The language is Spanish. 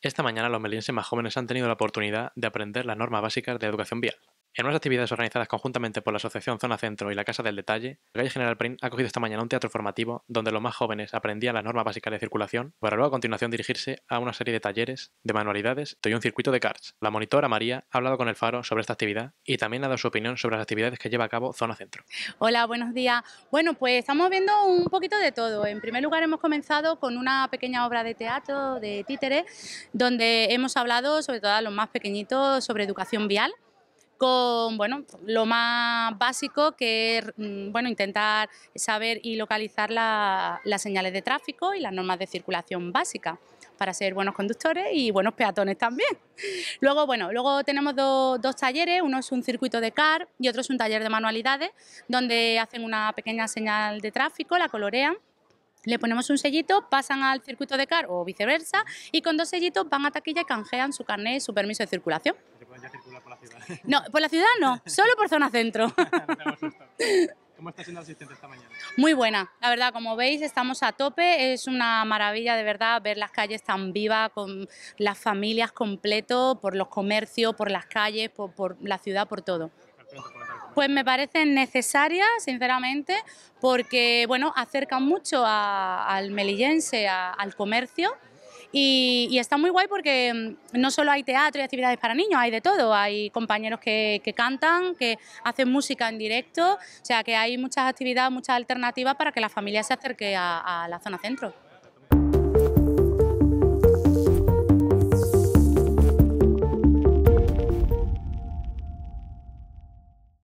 Esta mañana los melenses más jóvenes han tenido la oportunidad de aprender las normas básicas de educación vial. En unas actividades organizadas conjuntamente por la Asociación Zona Centro y la Casa del Detalle, la calle General Prín ha cogido esta mañana un teatro formativo donde los más jóvenes aprendían las normas básicas de circulación para luego a continuación dirigirse a una serie de talleres, de manualidades y un circuito de karts. La monitora María ha hablado con el Faro sobre esta actividad y también ha dado su opinión sobre las actividades que lleva a cabo Zona Centro. Hola, buenos días. Bueno, pues estamos viendo un poquito de todo. En primer lugar hemos comenzado con una pequeña obra de teatro de títeres donde hemos hablado sobre todo a los más pequeñitos sobre educación vial con bueno, lo más básico que es mm, bueno, intentar saber y localizar las señales de tráfico y las normas de circulación básica para ser buenos conductores y buenos peatones también. Luego, bueno, luego tenemos dos talleres, uno es un circuito de car y otro es un taller de manualidades, donde hacen una pequeña señal de tráfico, la colorean, le ponemos un sellito, pasan al circuito de car o viceversa y con dos sellitos van a taquilla y canjean su carnet y su permiso de circulación circular por la ciudad. No, por la ciudad no, solo por zona centro. ¿Cómo está siendo asistente esta mañana? Muy buena, la verdad, como veis estamos a tope, es una maravilla de verdad ver las calles tan vivas, con las familias completo, por los comercios, por las calles, por, la ciudad, por todo. Pues me parecen necesarias, sinceramente, porque bueno, acercan mucho al melillense, al comercio. Y, está muy guay porque mm, no solo hay teatro y actividades para niños, hay de todo. Hay compañeros que, cantan, que hacen música en directo, o sea que hay muchas actividades, muchas alternativas para que la familia se acerque a la zona centro.